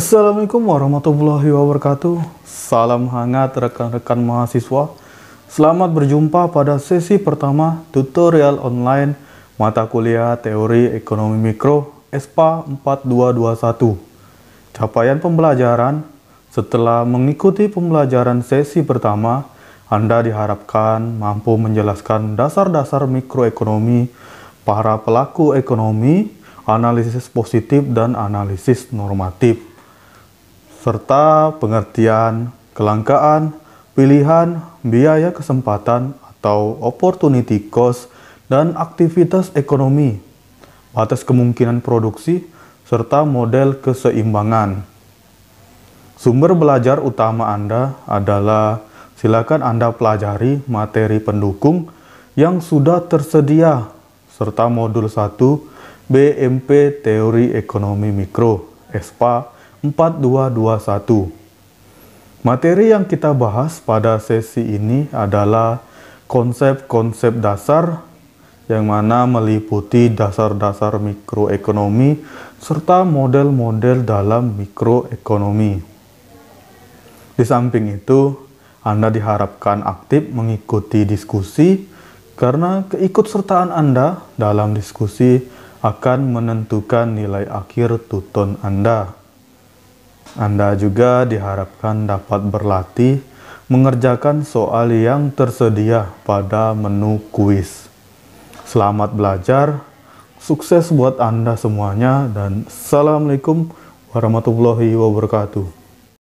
Assalamualaikum warahmatullahi wabarakatuh. Salam hangat rekan-rekan mahasiswa. Selamat berjumpa pada sesi pertama tutorial online mata kuliah Teori Ekonomi Mikro ESPA 4221. Capaian pembelajaran setelah mengikuti pembelajaran sesi pertama, Anda diharapkan mampu menjelaskan dasar-dasar mikroekonomi, para pelaku ekonomi, analisis positif dan analisis normatif serta pengertian, kelangkaan, pilihan, biaya kesempatan atau opportunity cost dan aktivitas ekonomi, batas kemungkinan produksi, serta model keseimbangan. Sumber belajar utama Anda adalah silakan Anda pelajari materi pendukung yang sudah tersedia serta modul 1 BMP Teori Ekonomi Mikro, ESPA 4221. Materi yang kita bahas pada sesi ini adalah konsep-konsep dasar yang mana meliputi dasar-dasar mikroekonomi serta model-model dalam mikroekonomi. Di samping itu, Anda diharapkan aktif mengikuti diskusi karena keikutsertaan Anda dalam diskusi akan menentukan nilai akhir tuton Anda. Anda juga diharapkan dapat berlatih mengerjakan soal yang tersedia pada menu kuis. Selamat belajar, sukses buat Anda semuanya, dan Assalamualaikum warahmatullahi wabarakatuh.